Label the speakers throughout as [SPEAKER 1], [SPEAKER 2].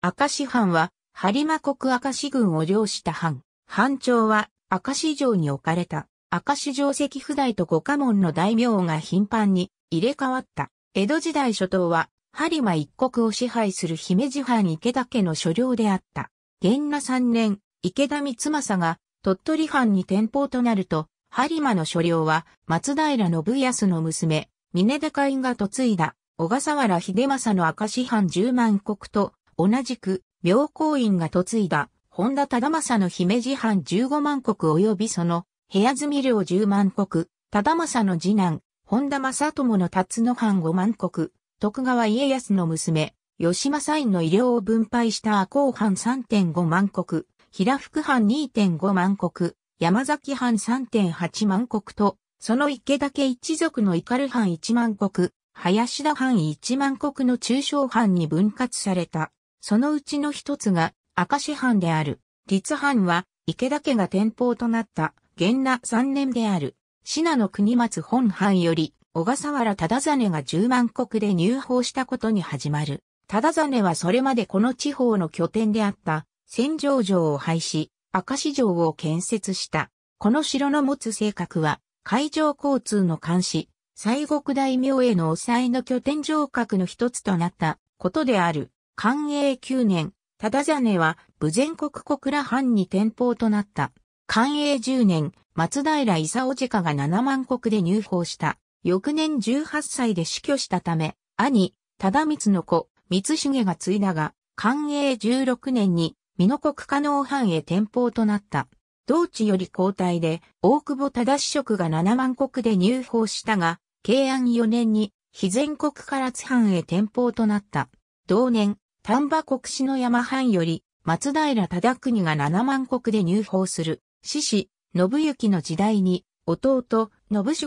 [SPEAKER 1] 明石藩は、播磨国明石軍を領した藩。藩長は、明石城に置かれた。明石城石府代と五家門の大名が頻繁に入れ替わった。江戸時代初頭は、播磨一国を支配する姫路藩池田家の所領であった。元那三年、池田光政が鳥取藩に転校となると、播磨の所領は松平信康の娘、峰高院が嫁いだ小笠原秀政の明石藩十万国と同じく、妙高院が嫁いだ、本田忠政の姫路藩15万国及びその、部屋住量10万国、忠政の次男、本田正友の辰野藩5万国、徳川家康の娘、吉政院の医療を分配した赤穂藩3.5万国、平福藩2.5万国、山崎藩3.8万国と、その池田家一族の怒る藩1万国、林田藩1万国の中小藩に分割された。そのうちの一つが明石藩である。立藩は池田家が天保となった元那三年である。信濃国松本藩より小笠原忠真が十万国で入法したことに始まる。忠真はそれまでこの地方の拠点であった戦場城を廃止、明石城を建設した。この城の持つ性格は海上交通の監視、西国大名への抑えの拠点城郭の一つとなったことである。寛永9年、忠真は、武全国小倉藩に転校となった。寛永10年、松平伊勲家が7万国で入法した。翌年18歳で死去したため、兄、忠光の子、光重が継いだが、寛永16年に、美濃国加納藩へ転校となった。同地より交代で、大久保忠職が7万国で入法したが、慶安4年に、非全国から津藩へ転校となった。同年、丹波国志の山藩より、松平忠国が七万国で入法する、獅子、信行の時代に、弟、信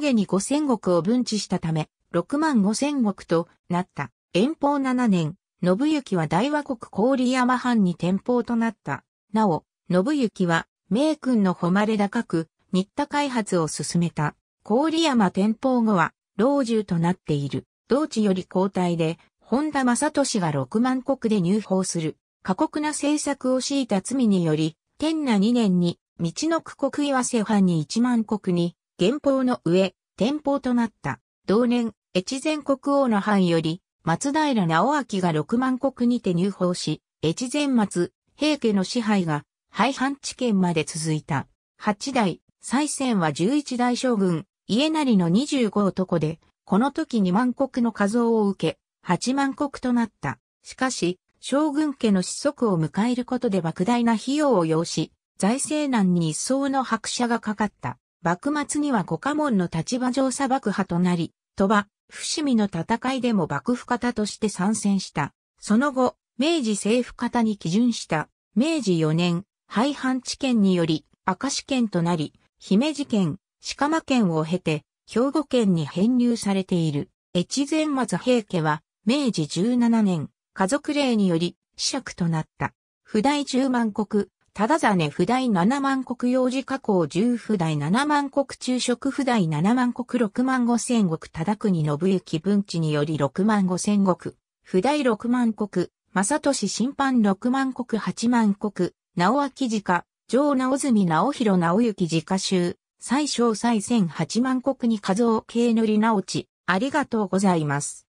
[SPEAKER 1] 重に五千石を分置したため、六万五千石となった。遠方七年、信行は大和国郡山藩に転封となった。なお、信行は、名君の誉れ高く、新田開発を進めた。郡山転封後は、老中となっている。同地より交代で、本田正俊が6万国で入法する、過酷な政策を敷いた罪により、天那2年に、道の区国岩瀬藩に1万国に、元法の上、天法となった。同年、越前国王の藩より、松平直明が6万国にて入法し、越前松、平家の支配が、廃藩置県まで続いた。8代、再選は11代将軍、家成の25男で、この時2万国の像を受け、8万国となった。しかし、将軍家の子息を迎えることで莫大な費用を要し、財政難に一層の拍車がかかった。幕末には五家門の立場上砂漠派となり、鳥羽、伏見の戦いでも幕府方として参戦した。その後、明治政府方に基準した、明治4年、廃藩置県により、明石県となり、姫路県、鹿間県を経て、兵庫県に編入されている。越前松平家は、明治17年、家族令により、子爵となった。不代10万国、ただざね不代7万国、幼児加工10不代7万国、昼食不代7万国、6万5千国、忠国信行文治により6万5千国、不代6万国、正俊審判6万国、8万国、直明家、上直住直弘直行寺家衆、最小最前8万国に数を計塗り直ち、ありがとうございます。